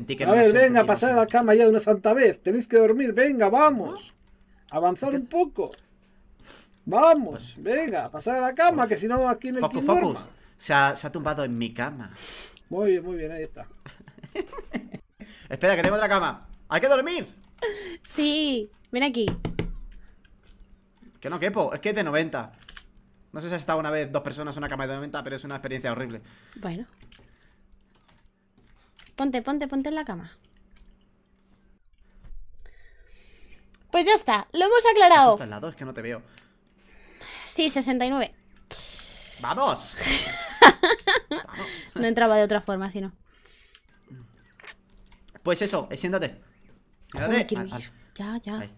que a ver, venga, pasad a la cama ya de una santa vez. Tenéis que dormir, venga, vamos. Avanzar un poco. Vamos, pues, venga, pasad a la cama, que pues, si no aquí no el Focus, focus. Se ha, tumbado en mi cama. Muy bien, muy bien, ahí está. Espera, que tengo otra cama. ¡Hay que dormir! Sí, ven aquí. Que no quepo, es que es de 90. No sé si has estado una vez dos personas en una cama de 90, pero es una experiencia horrible. Bueno. Ponte, ponte, ponte en la cama. Pues ya está, lo hemos aclarado. Al lado? Es que no te veo. Sí, 69. ¡Vamos! No entraba de otra forma, sino. Pues eso, eh, siéntate. Ya, ya.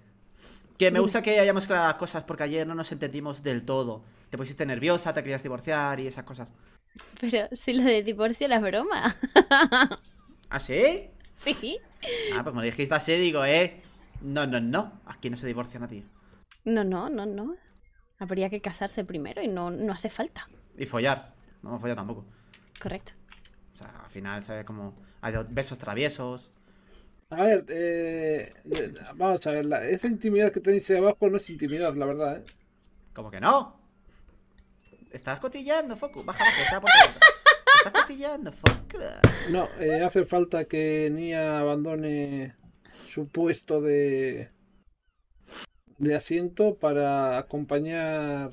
Que me gusta que hayamos aclarado las cosas porque ayer no nos entendimos del todo. Te pusiste nerviosa, te querías divorciar y esas cosas. Pero si lo de divorcio la broma. ¿Ah, sí? Sí. Ah, pues como dijiste así, digo, eh. No, no, no. Aquí no se divorcia nadie. No, no, no, no. Habría que casarse primero y no, no hace falta. Y follar. No me follar tampoco. Correcto. O sea, al final, ¿sabes? cómo Hay dos besos traviesos. A ver, eh, vamos a ver, esa intimidad que tenéis ahí abajo no es intimidad, la verdad, ¿eh? ¿Cómo que no? Estás cotillando, Foco. Baja, la está por No, eh, hace falta que Nia abandone su puesto de de asiento para acompañar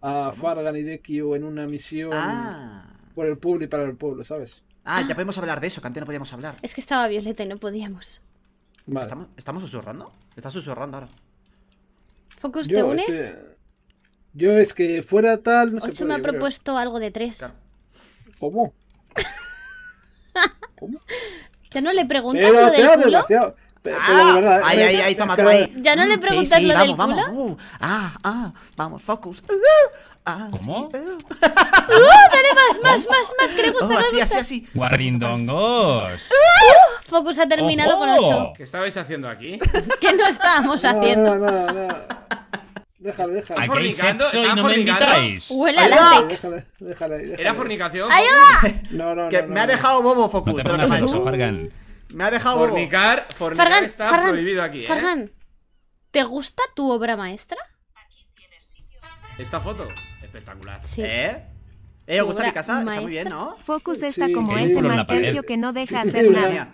a Fargan y Dekio en una misión ah. por el pueblo y para el pueblo, ¿sabes? Ah, ya podemos hablar de eso, que antes no podíamos hablar. Es que estaba Violeta y no podíamos. ¿Estamos, susurrando? Estás susurrando ahora. ¿Focus, te unes? Este, yo es que fuera tal, no sé. me ha propuesto algo de tres. ¿Cómo? ¿Cómo? Ya no le preguntas lo del culo. ah, ahí, ahí, ahí, toma, toma ahí. Ya no le preguntas sí, sí, vamos, vamos, uh, ah, ah, vamos, focus. Uh, ah, ¿Cómo? Uh. dale más, más, más, más, que le gusta, oh, así, así, así. focus ha terminado con ocho. ¿Qué estabais haciendo aquí? ¿Qué no estábamos no, haciendo? No, no, no. Déjale, déjale. Aquí hay sexo y no me invitáis. Huele a látex. Era fornicación. ¡Ayuda! No, no, no, Me ha dejado bobo Focus. Fargan. Me ha dejado bobo. Fornicar, fornicar está prohibido aquí. ¿eh? Fargan, ¿te gusta tu obra maestra? Esta foto, espectacular. ¿Eh? eh, ¿os gusta mi casa? Está muy bien, ¿no? Focus está como ese martillo que no deja hacer nada.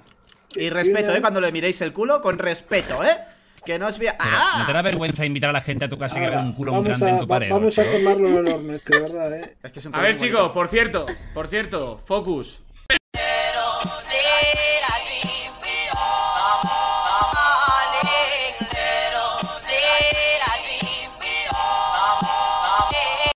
Y respeto, ¿eh? Cuando le miréis el culo, con respeto, ¿eh? Que no vea. ¡Ah! ¿No te da vergüenza invitar a la gente a tu casa y que vea un culo muy grande en tu pared? Vamos a quemarlo en enorme, es que de verdad, eh. Es que es un a ver, chicos, por cierto, por cierto, focus.